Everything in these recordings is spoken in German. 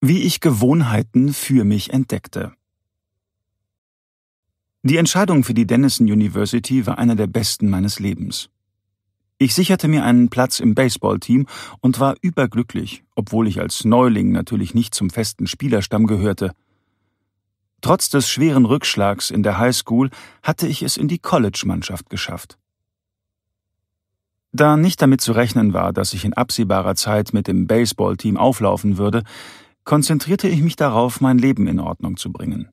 wie ich Gewohnheiten für mich entdeckte. Die Entscheidung für die Denison University war einer der besten meines Lebens. Ich sicherte mir einen Platz im Baseballteam und war überglücklich, obwohl ich als Neuling natürlich nicht zum festen Spielerstamm gehörte. Trotz des schweren Rückschlags in der Highschool hatte ich es in die College-Mannschaft geschafft. Da nicht damit zu rechnen war, dass ich in absehbarer Zeit mit dem Baseballteam auflaufen würde, konzentrierte ich mich darauf, mein Leben in Ordnung zu bringen.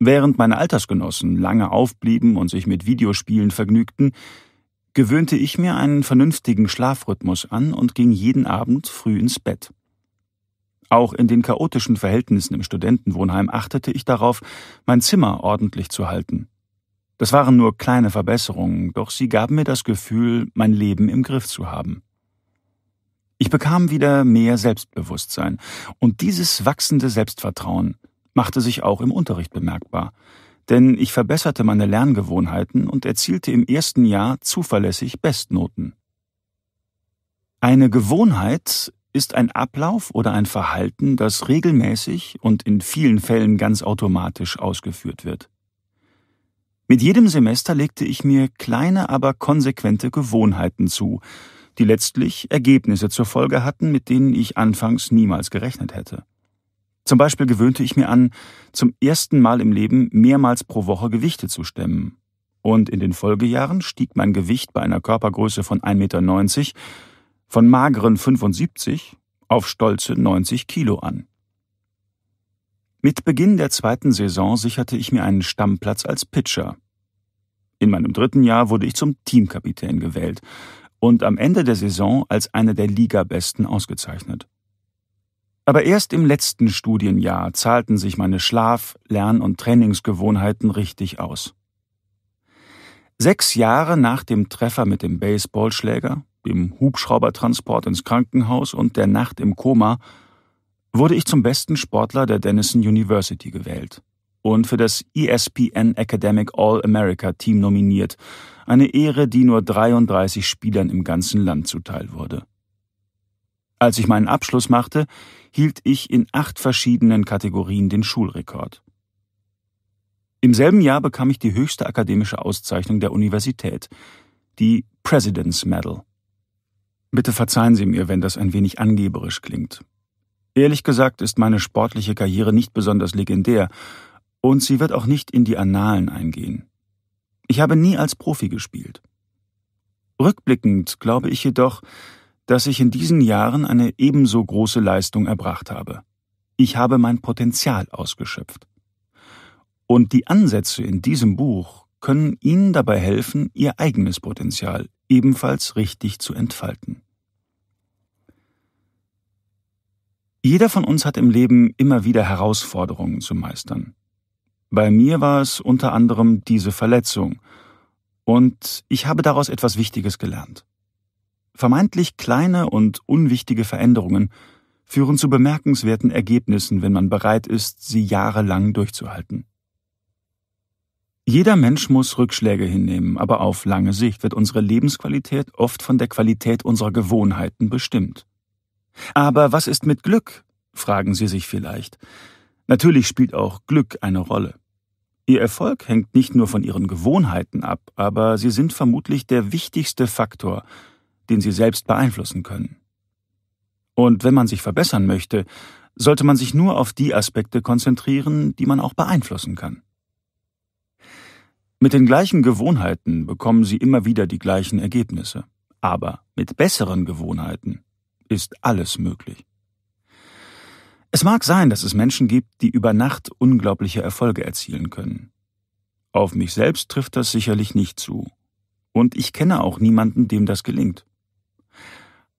Während meine Altersgenossen lange aufblieben und sich mit Videospielen vergnügten, gewöhnte ich mir einen vernünftigen Schlafrhythmus an und ging jeden Abend früh ins Bett. Auch in den chaotischen Verhältnissen im Studentenwohnheim achtete ich darauf, mein Zimmer ordentlich zu halten. Das waren nur kleine Verbesserungen, doch sie gaben mir das Gefühl, mein Leben im Griff zu haben. Ich bekam wieder mehr Selbstbewusstsein und dieses wachsende Selbstvertrauen machte sich auch im Unterricht bemerkbar. Denn ich verbesserte meine Lerngewohnheiten und erzielte im ersten Jahr zuverlässig Bestnoten. Eine Gewohnheit ist ein Ablauf oder ein Verhalten, das regelmäßig und in vielen Fällen ganz automatisch ausgeführt wird. Mit jedem Semester legte ich mir kleine, aber konsequente Gewohnheiten zu, die letztlich Ergebnisse zur Folge hatten, mit denen ich anfangs niemals gerechnet hätte. Zum Beispiel gewöhnte ich mir an, zum ersten Mal im Leben mehrmals pro Woche Gewichte zu stemmen. Und in den Folgejahren stieg mein Gewicht bei einer Körpergröße von 1,90 Meter von mageren 75 auf stolze 90 Kilo an. Mit Beginn der zweiten Saison sicherte ich mir einen Stammplatz als Pitcher. In meinem dritten Jahr wurde ich zum Teamkapitän gewählt und am Ende der Saison als einer der Ligabesten ausgezeichnet. Aber erst im letzten Studienjahr zahlten sich meine Schlaf-, Lern- und Trainingsgewohnheiten richtig aus. Sechs Jahre nach dem Treffer mit dem Baseballschläger, dem Hubschraubertransport ins Krankenhaus und der Nacht im Koma wurde ich zum besten Sportler der Denison University gewählt und für das ESPN Academic All-America Team nominiert, eine Ehre, die nur 33 Spielern im ganzen Land zuteil wurde. Als ich meinen Abschluss machte, hielt ich in acht verschiedenen Kategorien den Schulrekord. Im selben Jahr bekam ich die höchste akademische Auszeichnung der Universität, die President's Medal. Bitte verzeihen Sie mir, wenn das ein wenig angeberisch klingt. Ehrlich gesagt ist meine sportliche Karriere nicht besonders legendär, und sie wird auch nicht in die Annalen eingehen. Ich habe nie als Profi gespielt. Rückblickend glaube ich jedoch, dass ich in diesen Jahren eine ebenso große Leistung erbracht habe. Ich habe mein Potenzial ausgeschöpft. Und die Ansätze in diesem Buch können Ihnen dabei helfen, Ihr eigenes Potenzial ebenfalls richtig zu entfalten. Jeder von uns hat im Leben immer wieder Herausforderungen zu meistern. Bei mir war es unter anderem diese Verletzung. Und ich habe daraus etwas Wichtiges gelernt. Vermeintlich kleine und unwichtige Veränderungen führen zu bemerkenswerten Ergebnissen, wenn man bereit ist, sie jahrelang durchzuhalten. Jeder Mensch muss Rückschläge hinnehmen, aber auf lange Sicht wird unsere Lebensqualität oft von der Qualität unserer Gewohnheiten bestimmt. Aber was ist mit Glück? fragen Sie sich vielleicht. Natürlich spielt auch Glück eine Rolle. Ihr Erfolg hängt nicht nur von ihren Gewohnheiten ab, aber sie sind vermutlich der wichtigste Faktor, den sie selbst beeinflussen können. Und wenn man sich verbessern möchte, sollte man sich nur auf die Aspekte konzentrieren, die man auch beeinflussen kann. Mit den gleichen Gewohnheiten bekommen sie immer wieder die gleichen Ergebnisse, aber mit besseren Gewohnheiten ist alles möglich. Es mag sein, dass es Menschen gibt, die über Nacht unglaubliche Erfolge erzielen können. Auf mich selbst trifft das sicherlich nicht zu. Und ich kenne auch niemanden, dem das gelingt.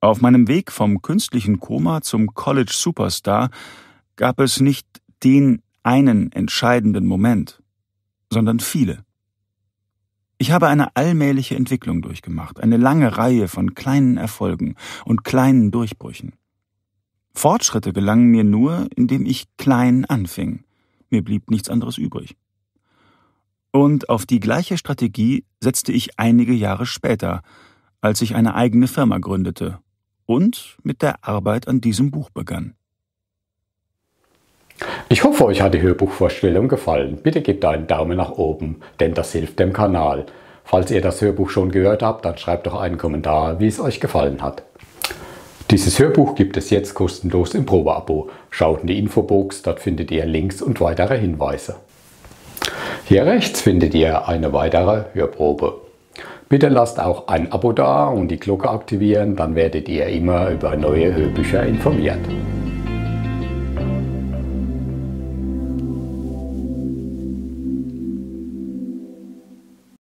Auf meinem Weg vom künstlichen Koma zum College Superstar gab es nicht den einen entscheidenden Moment, sondern viele. Ich habe eine allmähliche Entwicklung durchgemacht, eine lange Reihe von kleinen Erfolgen und kleinen Durchbrüchen. Fortschritte gelangen mir nur, indem ich klein anfing. Mir blieb nichts anderes übrig. Und auf die gleiche Strategie setzte ich einige Jahre später, als ich eine eigene Firma gründete und mit der Arbeit an diesem Buch begann. Ich hoffe, euch hat die Hörbuchvorstellung gefallen. Bitte gebt einen Daumen nach oben, denn das hilft dem Kanal. Falls ihr das Hörbuch schon gehört habt, dann schreibt doch einen Kommentar, wie es euch gefallen hat. Dieses Hörbuch gibt es jetzt kostenlos im Probeabo. Schaut in die Infobox, dort findet ihr Links und weitere Hinweise. Hier rechts findet ihr eine weitere Hörprobe. Bitte lasst auch ein Abo da und die Glocke aktivieren, dann werdet ihr immer über neue Hörbücher informiert.